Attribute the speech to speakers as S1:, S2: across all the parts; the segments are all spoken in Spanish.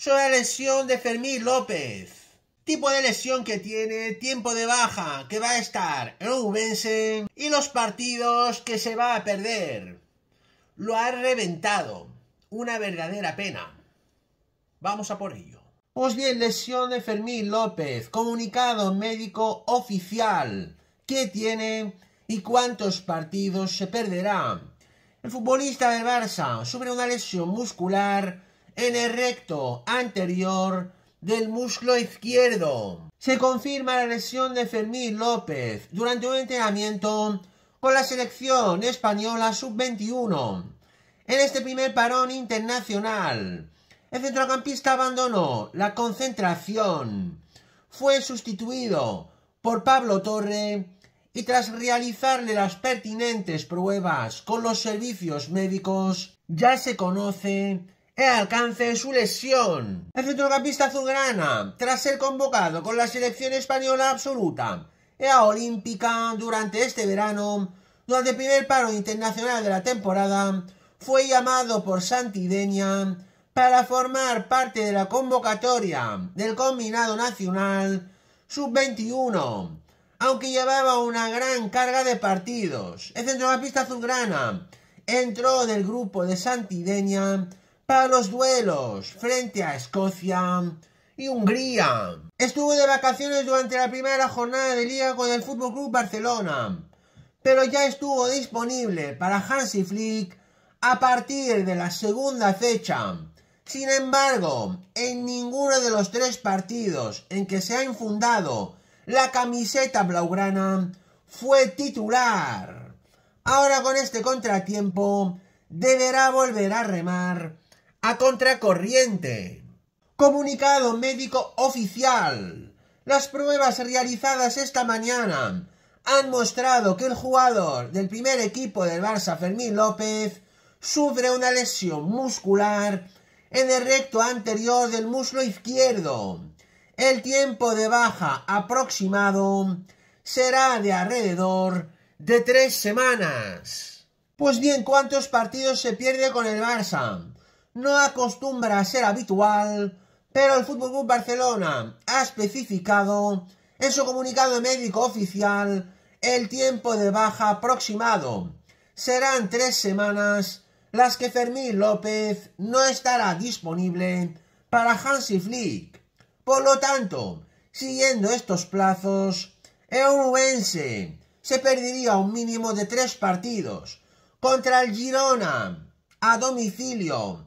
S1: sobre la lesión de Fermín López. Tipo de lesión que tiene, tiempo de baja, que va a estar en Ubense y los partidos que se va a perder. Lo ha reventado. Una verdadera pena. Vamos a por ello. Pues bien, lesión de Fermín López. Comunicado médico oficial. ¿Qué tiene y cuántos partidos se perderá? El futbolista de Barça sufre una lesión muscular en el recto anterior del muslo izquierdo. Se confirma la lesión de Fermín López durante un entrenamiento con la selección española sub-21. En este primer parón internacional, el centrocampista abandonó la concentración. Fue sustituido por Pablo Torre y tras realizarle las pertinentes pruebas con los servicios médicos, ya se conoce el alcance su lesión. El centrocampista azulgrana, tras ser convocado con la selección española absoluta e a olímpica durante este verano, durante el primer paro internacional de la temporada, fue llamado por Santideña para formar parte de la convocatoria del combinado nacional sub-21. Aunque llevaba una gran carga de partidos, el centrocampista azulgrana entró del grupo de Santideña para los duelos frente a Escocia y Hungría. Estuvo de vacaciones durante la primera jornada de liga con el FC Club Barcelona, pero ya estuvo disponible para Hansi Flick a partir de la segunda fecha. Sin embargo, en ninguno de los tres partidos en que se ha infundado la camiseta blaugrana fue titular. Ahora con este contratiempo deberá volver a remar a contracorriente. Comunicado médico oficial. Las pruebas realizadas esta mañana han mostrado que el jugador del primer equipo del Barça, Fermín López, sufre una lesión muscular en el recto anterior del muslo izquierdo. El tiempo de baja aproximado será de alrededor de tres semanas. Pues bien, ¿cuántos partidos se pierde con el Barça? no acostumbra a ser habitual, pero el FC Barcelona ha especificado en su comunicado médico oficial el tiempo de baja aproximado. Serán tres semanas las que Fermín López no estará disponible para Hansi Flick. Por lo tanto, siguiendo estos plazos, Euruense se perdería un mínimo de tres partidos contra el Girona a domicilio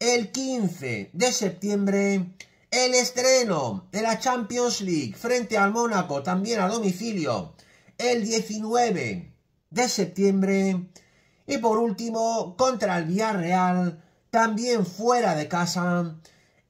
S1: el 15 de septiembre el estreno de la Champions League frente al Mónaco, también a domicilio, el 19 de septiembre. Y por último, contra el Villarreal, también fuera de casa,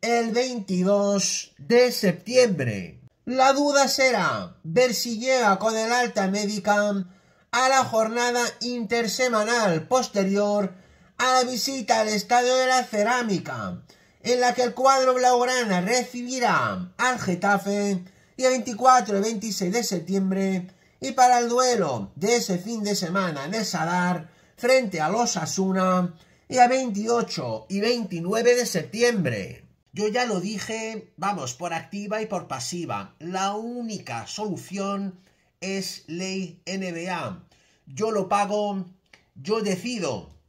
S1: el 22 de septiembre. La duda será ver si llega con el alta médica a la jornada intersemanal posterior a la visita al Estadio de la Cerámica, en la que el cuadro blaugrana recibirá al Getafe y el 24 y 26 de septiembre y para el duelo de ese fin de semana en el Sadar frente a los Asuna y a 28 y 29 de septiembre. Yo ya lo dije, vamos, por activa y por pasiva. La única solución es ley NBA. Yo lo pago, yo decido.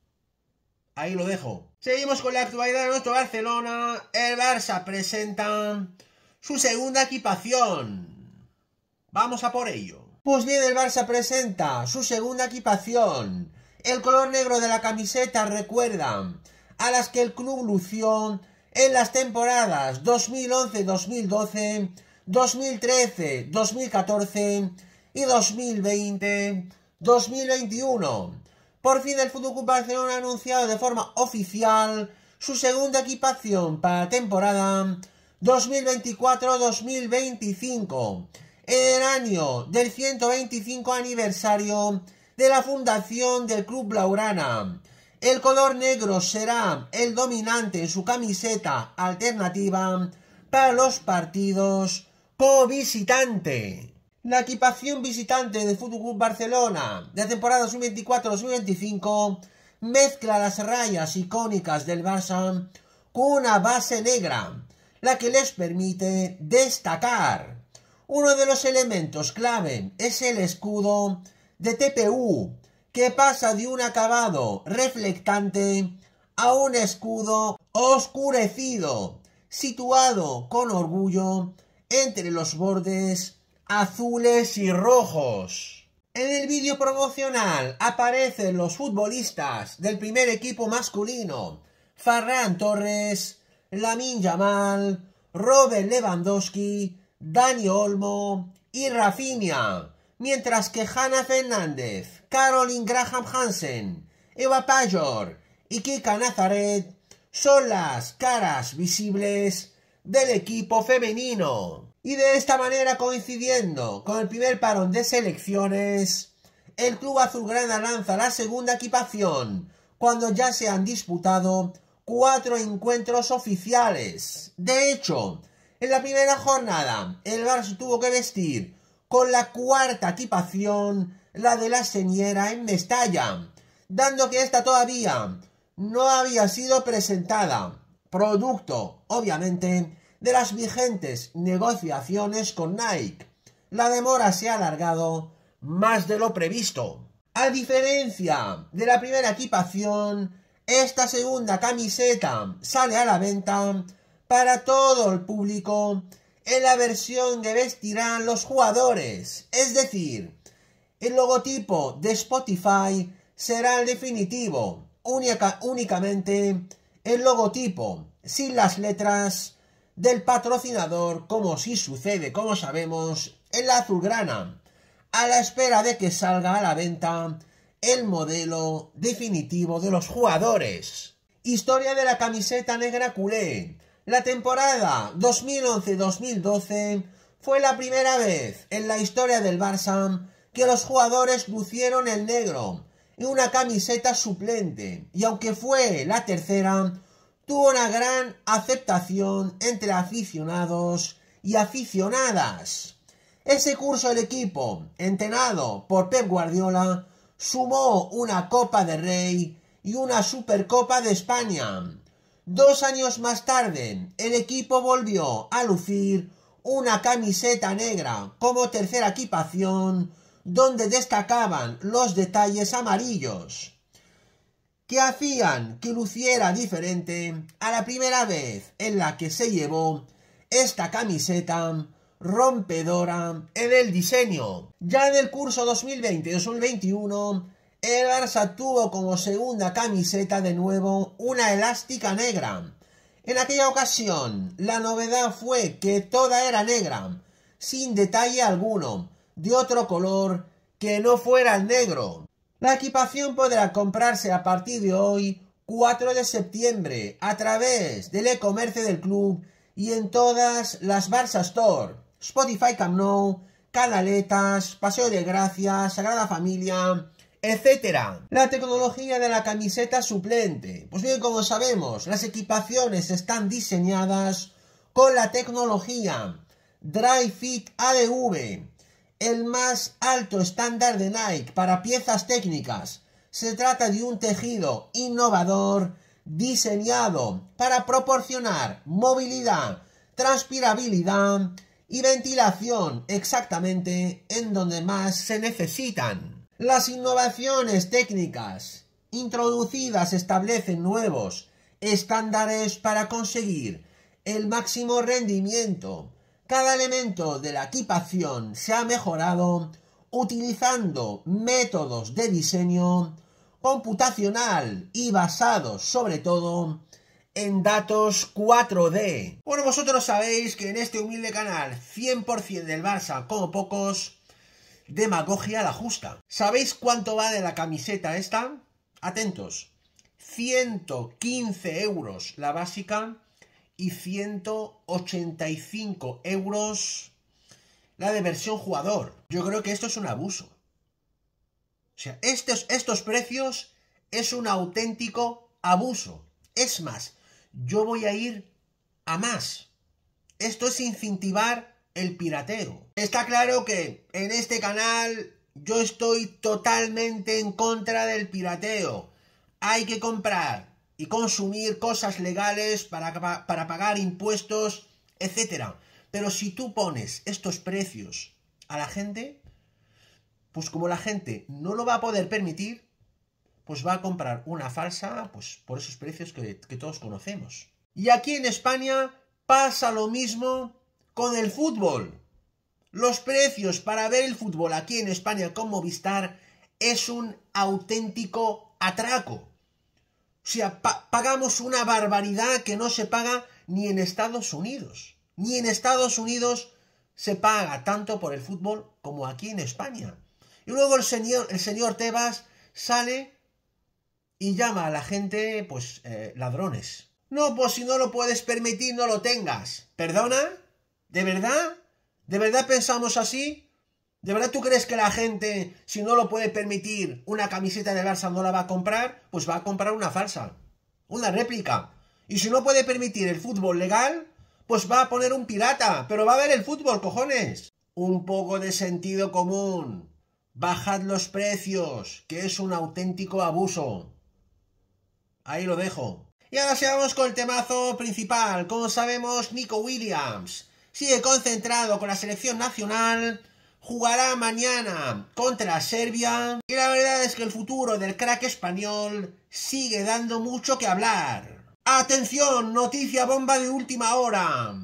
S1: Ahí lo dejo. Seguimos con la actualidad de nuestro Barcelona. El Barça presenta su segunda equipación. Vamos a por ello. Pues bien, el Barça presenta su segunda equipación. El color negro de la camiseta recuerda a las que el club lució en las temporadas 2011-2012, 2013-2014 y 2020-2021 por fin el Fútbol Barcelona ha anunciado de forma oficial su segunda equipación para temporada 2024-2025, en el año del 125 aniversario de la fundación del Club laurana, El color negro será el dominante en su camiseta alternativa para los partidos po visitante. La equipación visitante de Fútbol Barcelona de la temporada 2024-2025 mezcla las rayas icónicas del Barça con una base negra, la que les permite destacar. Uno de los elementos clave es el escudo de TPU, que pasa de un acabado reflectante a un escudo oscurecido, situado con orgullo entre los bordes azules y rojos. En el vídeo promocional aparecen los futbolistas del primer equipo masculino. Farran Torres, Lamin Yamal, Robert Lewandowski, Dani Olmo y Rafinha. Mientras que Hannah Fernández, Caroline Graham Hansen, Eva Pajor y Kika Nazaret son las caras visibles del equipo femenino. Y de esta manera, coincidiendo con el primer parón de selecciones, el Club Azulgrana lanza la segunda equipación, cuando ya se han disputado cuatro encuentros oficiales. De hecho, en la primera jornada, el Barça tuvo que vestir con la cuarta equipación, la de la señera en Mestalla, dando que esta todavía no había sido presentada. Producto, obviamente, de las vigentes negociaciones con Nike. La demora se ha alargado más de lo previsto. A diferencia de la primera equipación, esta segunda camiseta sale a la venta para todo el público en la versión que vestirán los jugadores. Es decir, el logotipo de Spotify será el definitivo, únicamente el logotipo, sin las letras del patrocinador, como si sucede, como sabemos, en la azulgrana, a la espera de que salga a la venta el modelo definitivo de los jugadores. Historia de la camiseta negra culé. La temporada 2011-2012 fue la primera vez en la historia del Barça que los jugadores lucieron el negro en una camiseta suplente, y aunque fue la tercera, tuvo una gran aceptación entre aficionados y aficionadas. Ese curso el equipo, entrenado por Pep Guardiola, sumó una Copa de Rey y una Supercopa de España. Dos años más tarde, el equipo volvió a lucir una camiseta negra como tercera equipación, donde destacaban los detalles amarillos que hacían que luciera diferente a la primera vez en la que se llevó esta camiseta rompedora en el diseño. Ya en el curso 2020-2021, el Barça tuvo como segunda camiseta de nuevo una elástica negra. En aquella ocasión, la novedad fue que toda era negra, sin detalle alguno, de otro color que no fuera el negro. La equipación podrá comprarse a partir de hoy, 4 de septiembre, a través del e-comercio del club y en todas las Barça Store, Spotify Camp Nou, Canaletas, Paseo de Gracia, Sagrada Familia, etc. La tecnología de la camiseta suplente. Pues bien, como sabemos, las equipaciones están diseñadas con la tecnología Fit ADV el más alto estándar de Nike para piezas técnicas. Se trata de un tejido innovador diseñado para proporcionar movilidad, transpirabilidad y ventilación exactamente en donde más se necesitan. Las innovaciones técnicas introducidas establecen nuevos estándares para conseguir el máximo rendimiento cada elemento de la equipación se ha mejorado utilizando métodos de diseño computacional y basados sobre todo en datos 4D. Bueno, vosotros sabéis que en este humilde canal 100% del Barça, como pocos, demagogia la justa. ¿Sabéis cuánto vale la camiseta esta? Atentos. 115 euros la básica, y 185 euros la de versión jugador. Yo creo que esto es un abuso. O sea, estos, estos precios es un auténtico abuso. Es más, yo voy a ir a más. Esto es incentivar el pirateo. Está claro que en este canal yo estoy totalmente en contra del pirateo. Hay que comprar y consumir cosas legales para, para pagar impuestos, etcétera Pero si tú pones estos precios a la gente, pues como la gente no lo va a poder permitir, pues va a comprar una falsa pues por esos precios que, que todos conocemos. Y aquí en España pasa lo mismo con el fútbol. Los precios para ver el fútbol aquí en España con Movistar es un auténtico atraco. O sea, pagamos una barbaridad que no se paga ni en Estados Unidos. Ni en Estados Unidos se paga tanto por el fútbol como aquí en España. Y luego el señor, el señor Tebas sale y llama a la gente, pues, eh, ladrones. No, pues si no lo puedes permitir, no lo tengas. ¿Perdona? ¿De verdad? ¿De verdad pensamos así? ¿De verdad tú crees que la gente, si no lo puede permitir, una camiseta de Barça no la va a comprar? Pues va a comprar una falsa, una réplica. Y si no puede permitir el fútbol legal, pues va a poner un pirata, pero va a ver el fútbol, cojones. Un poco de sentido común. Bajad los precios, que es un auténtico abuso. Ahí lo dejo. Y ahora sigamos con el temazo principal. Como sabemos, Nico Williams sigue concentrado con la selección nacional jugará mañana contra Serbia y la verdad es que el futuro del crack español sigue dando mucho que hablar. Atención, noticia bomba de última hora.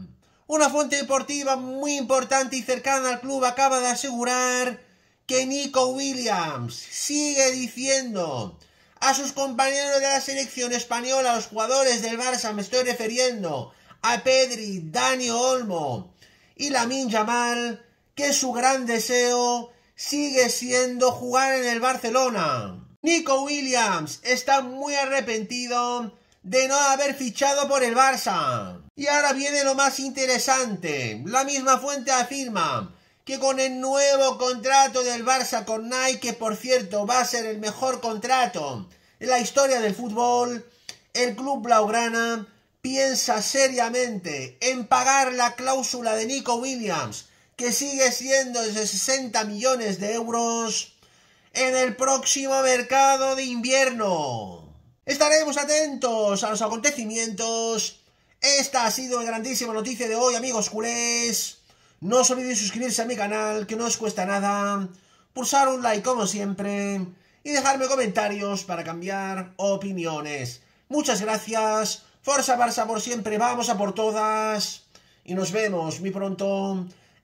S1: Una fuente deportiva muy importante y cercana al club acaba de asegurar que Nico Williams sigue diciendo a sus compañeros de la selección española, a los jugadores del Barça, me estoy refiriendo a Pedri, Dani Olmo y Lamin Yamal, que su gran deseo sigue siendo jugar en el Barcelona. Nico Williams está muy arrepentido de no haber fichado por el Barça. Y ahora viene lo más interesante. La misma fuente afirma que con el nuevo contrato del Barça con Nike, que por cierto va a ser el mejor contrato en la historia del fútbol, el club blaugrana piensa seriamente en pagar la cláusula de Nico Williams que sigue siendo de 60 millones de euros en el próximo mercado de invierno. Estaremos atentos a los acontecimientos. Esta ha sido la grandísima noticia de hoy, amigos culés. No os olvidéis suscribirse a mi canal, que no os cuesta nada. Pulsar un like como siempre. Y dejarme comentarios para cambiar opiniones. Muchas gracias. Forza Barça por siempre. Vamos a por todas. Y nos vemos muy pronto